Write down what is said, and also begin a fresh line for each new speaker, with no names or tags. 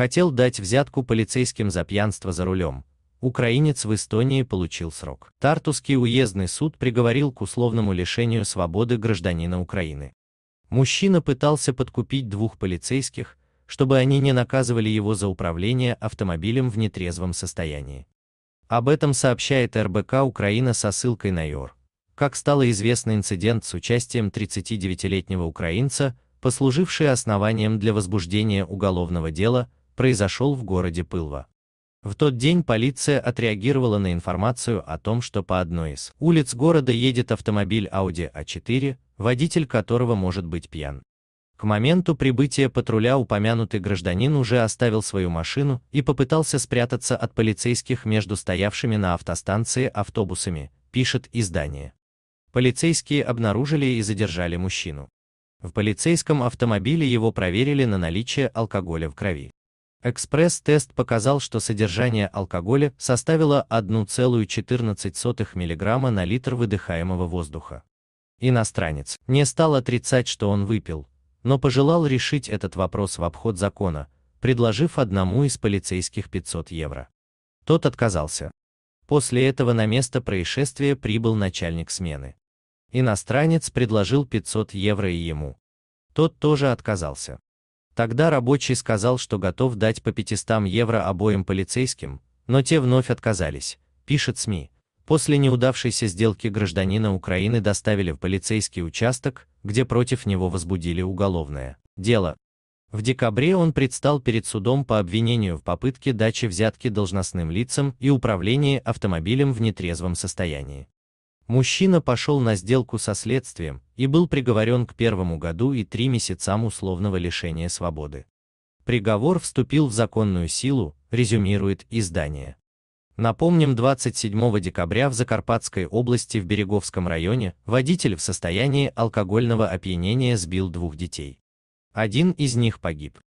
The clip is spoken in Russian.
хотел дать взятку полицейским за пьянство за рулем. Украинец в Эстонии получил срок. Тартусский уездный суд приговорил к условному лишению свободы гражданина Украины. Мужчина пытался подкупить двух полицейских, чтобы они не наказывали его за управление автомобилем в нетрезвом состоянии. Об этом сообщает РБК Украина со ссылкой на ЙОР. Как стало известно, инцидент с участием 39-летнего украинца, послуживший основанием для возбуждения уголовного дела, произошел в городе Пылва. В тот день полиция отреагировала на информацию о том, что по одной из улиц города едет автомобиль Audi A4, водитель которого может быть пьян. К моменту прибытия патруля упомянутый гражданин уже оставил свою машину и попытался спрятаться от полицейских между стоявшими на автостанции автобусами, пишет издание. Полицейские обнаружили и задержали мужчину. В полицейском автомобиле его проверили на наличие алкоголя в крови. Экспресс-тест показал, что содержание алкоголя составило 1,14 мг на литр выдыхаемого воздуха. Иностранец не стал отрицать, что он выпил, но пожелал решить этот вопрос в обход закона, предложив одному из полицейских 500 евро. Тот отказался. После этого на место происшествия прибыл начальник смены. Иностранец предложил 500 евро и ему. Тот тоже отказался. Тогда рабочий сказал, что готов дать по 500 евро обоим полицейским, но те вновь отказались, пишет СМИ. После неудавшейся сделки гражданина Украины доставили в полицейский участок, где против него возбудили уголовное дело. В декабре он предстал перед судом по обвинению в попытке дачи взятки должностным лицам и управлении автомобилем в нетрезвом состоянии. Мужчина пошел на сделку со следствием и был приговорен к первому году и три месяцам условного лишения свободы. Приговор вступил в законную силу, резюмирует издание. Напомним, 27 декабря в Закарпатской области в Береговском районе водитель в состоянии алкогольного опьянения сбил двух детей. Один из них погиб.